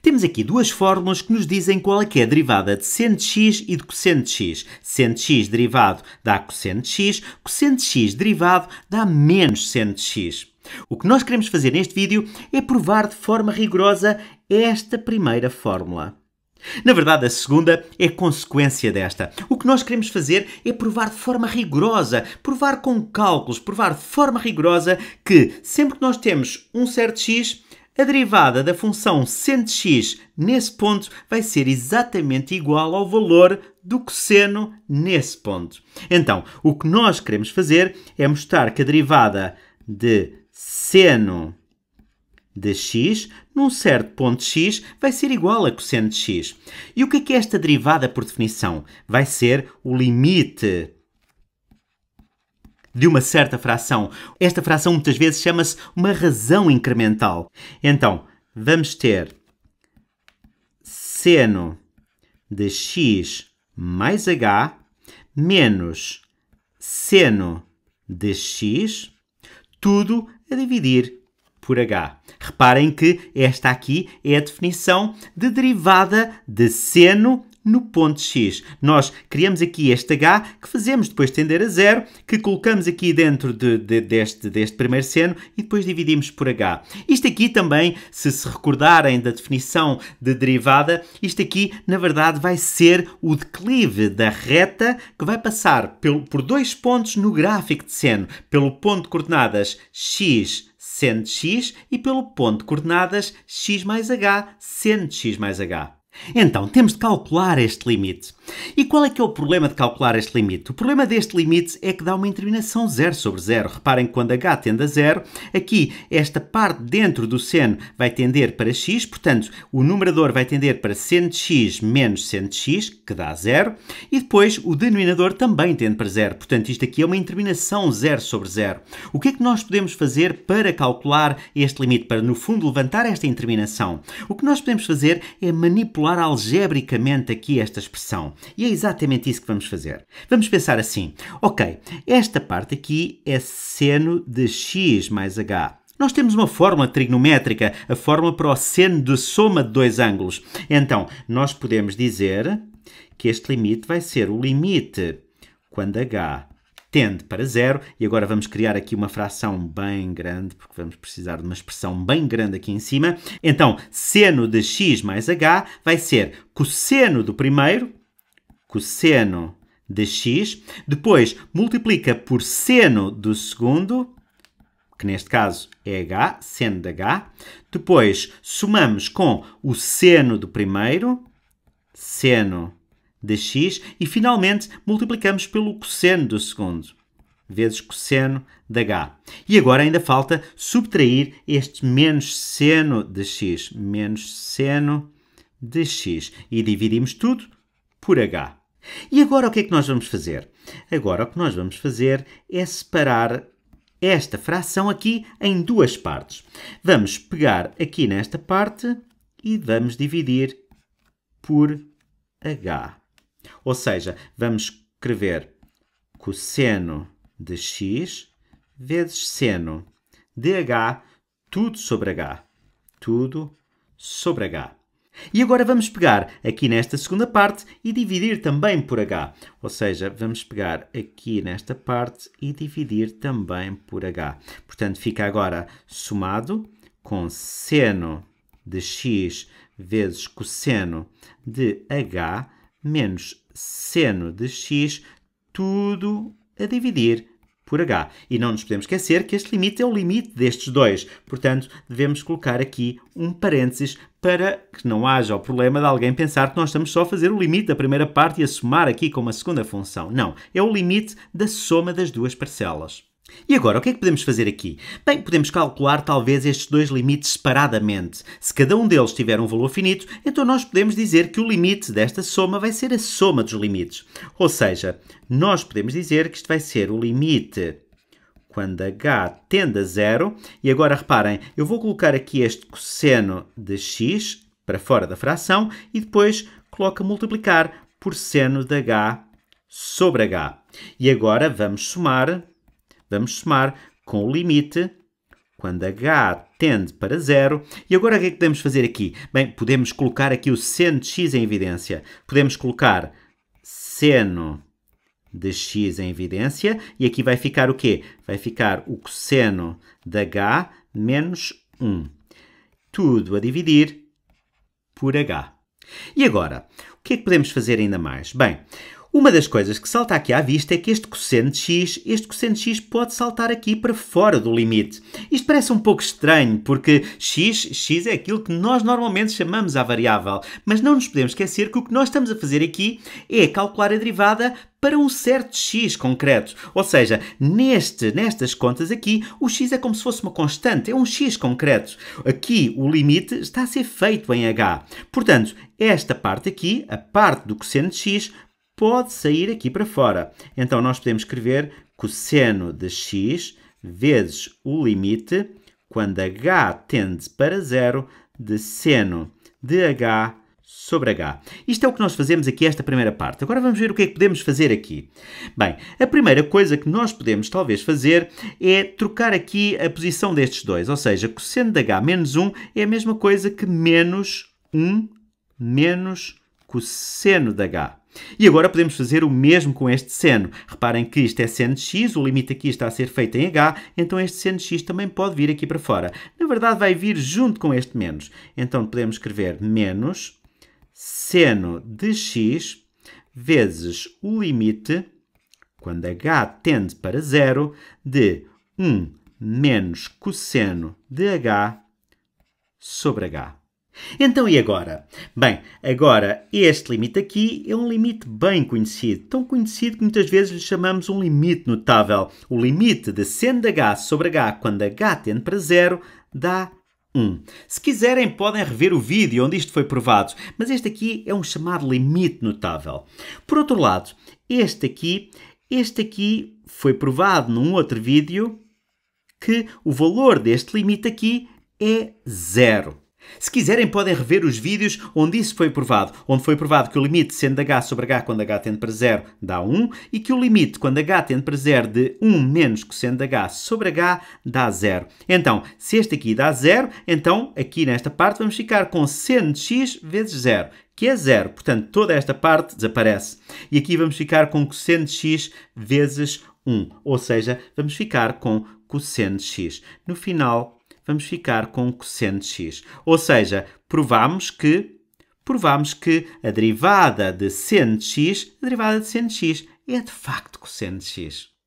Temos aqui duas fórmulas que nos dizem qual é que é a derivada de seno de x e de cosseno de x. Seno de x derivado dá cosseno de x, cosseno de x derivado dá menos seno de x. O que nós queremos fazer neste vídeo é provar de forma rigorosa esta primeira fórmula. Na verdade, a segunda é consequência desta. O que nós queremos fazer é provar de forma rigorosa, provar com cálculos, provar de forma rigorosa que sempre que nós temos um certo x, a derivada da função de x nesse ponto vai ser exatamente igual ao valor do cosseno nesse ponto. Então, o que nós queremos fazer é mostrar que a derivada de seno de x num certo ponto x vai ser igual a cosseno de x. E o que é, que é esta derivada por definição? Vai ser o limite de uma certa fração. Esta fração muitas vezes chama-se uma razão incremental. Então, vamos ter seno de x mais h menos seno de x, tudo a dividir por h. Reparem que esta aqui é a definição de derivada de seno no ponto X. Nós criamos aqui este H que fazemos depois tender a zero, que colocamos aqui dentro de, de, deste, deste primeiro seno e depois dividimos por H. Isto aqui também, se se recordarem da definição de derivada, isto aqui na verdade vai ser o declive da reta que vai passar pelo, por dois pontos no gráfico de seno, pelo ponto de coordenadas X sendo x e pelo ponto de coordenadas x mais h sendo x mais h. Então, temos de calcular este limite. E qual é que é o problema de calcular este limite? O problema deste limite é que dá uma interminação 0 sobre 0. Reparem que quando h tende a 0, aqui esta parte dentro do seno vai tender para x, portanto, o numerador vai tender para seno de x menos seno de x, que dá 0, e depois o denominador também tende para 0. Portanto, isto aqui é uma interminação 0 sobre 0. O que é que nós podemos fazer para calcular este limite, para no fundo levantar esta interminação? O que nós podemos fazer é manipular algebricamente aqui esta expressão. E é exatamente isso que vamos fazer. Vamos pensar assim: ok, esta parte aqui é seno de x mais h. Nós temos uma fórmula trigonométrica, a fórmula para o seno de soma de dois ângulos. Então, nós podemos dizer que este limite vai ser o limite quando h tende para zero, e agora vamos criar aqui uma fração bem grande, porque vamos precisar de uma expressão bem grande aqui em cima. Então, seno de x mais h vai ser cosseno do primeiro, cosseno de x, depois multiplica por seno do segundo, que neste caso é h, seno de h, depois somamos com o seno do primeiro, seno x e finalmente multiplicamos pelo cosseno do segundo, vezes cosseno de h. E agora ainda falta subtrair este menos seno de x, menos seno de x. E dividimos tudo por h. E agora o que é que nós vamos fazer? Agora o que nós vamos fazer é separar esta fração aqui em duas partes. Vamos pegar aqui nesta parte e vamos dividir por h. Ou seja, vamos escrever cosseno de x vezes seno de h, tudo sobre h. Tudo sobre h. E agora vamos pegar aqui nesta segunda parte e dividir também por h. Ou seja, vamos pegar aqui nesta parte e dividir também por h. Portanto, fica agora somado com seno de x vezes cosseno de h menos seno de x, tudo a dividir por h. E não nos podemos esquecer que este limite é o limite destes dois. Portanto, devemos colocar aqui um parênteses para que não haja o problema de alguém pensar que nós estamos só a fazer o limite da primeira parte e a somar aqui com uma segunda função. Não, é o limite da soma das duas parcelas. E agora, o que é que podemos fazer aqui? Bem, podemos calcular talvez estes dois limites separadamente. Se cada um deles tiver um valor finito, então nós podemos dizer que o limite desta soma vai ser a soma dos limites. Ou seja, nós podemos dizer que isto vai ser o limite quando h tende a zero. E agora reparem, eu vou colocar aqui este cosseno de x para fora da fração e depois coloco a multiplicar por seno de h sobre h. E agora vamos somar Vamos somar com o limite quando h tende para zero. E agora o que é que podemos fazer aqui? Bem, podemos colocar aqui o seno de x em evidência. Podemos colocar seno de x em evidência e aqui vai ficar o quê? Vai ficar o cosseno de h menos 1. Tudo a dividir por h. E agora, o que é que podemos fazer ainda mais? Bem, uma das coisas que salta aqui à vista é que este cosseno de x, este cosseno de x pode saltar aqui para fora do limite. Isto parece um pouco estranho, porque x, x é aquilo que nós normalmente chamamos à variável, mas não nos podemos esquecer que o que nós estamos a fazer aqui é calcular a derivada para um certo x concreto. Ou seja, neste, nestas contas aqui, o x é como se fosse uma constante, é um x concreto. Aqui o limite está a ser feito em h. Portanto, esta parte aqui, a parte do cosseno de x, pode sair aqui para fora. Então, nós podemos escrever cosseno de x vezes o limite, quando h tende para zero, de seno de h sobre h. Isto é o que nós fazemos aqui, esta primeira parte. Agora vamos ver o que é que podemos fazer aqui. Bem, a primeira coisa que nós podemos talvez fazer é trocar aqui a posição destes dois, ou seja, cosseno de h menos 1 é a mesma coisa que menos 1 menos cosseno de h. E agora podemos fazer o mesmo com este seno. Reparem que isto é seno de x, o limite aqui está a ser feito em h, então este seno de x também pode vir aqui para fora. Na verdade vai vir junto com este menos. Então podemos escrever menos seno de x vezes o limite, quando h tende para zero, de 1 menos cosseno de h sobre h. Então e agora? Bem, agora este limite aqui é um limite bem conhecido, tão conhecido que muitas vezes lhe chamamos um limite notável. O limite de seno de h sobre h quando h tende para zero dá 1. Se quiserem, podem rever o vídeo onde isto foi provado, mas este aqui é um chamado limite notável. Por outro lado, este aqui, este aqui foi provado num outro vídeo que o valor deste limite aqui é zero. Se quiserem, podem rever os vídeos onde isso foi provado, onde foi provado que o limite sendo h sobre h quando h tende para zero dá 1 e que o limite quando h tende para zero de 1 menos cosseno de h sobre h dá zero. Então, se este aqui dá zero, então aqui nesta parte vamos ficar com seno de x vezes zero, que é zero. Portanto, toda esta parte desaparece. E aqui vamos ficar com cosseno de x vezes 1, ou seja, vamos ficar com cosseno de x. No final, vamos ficar com cosseno de x. Ou seja, provamos que provamos que a derivada de seno de x, a derivada de seno de x é de facto cosseno de x.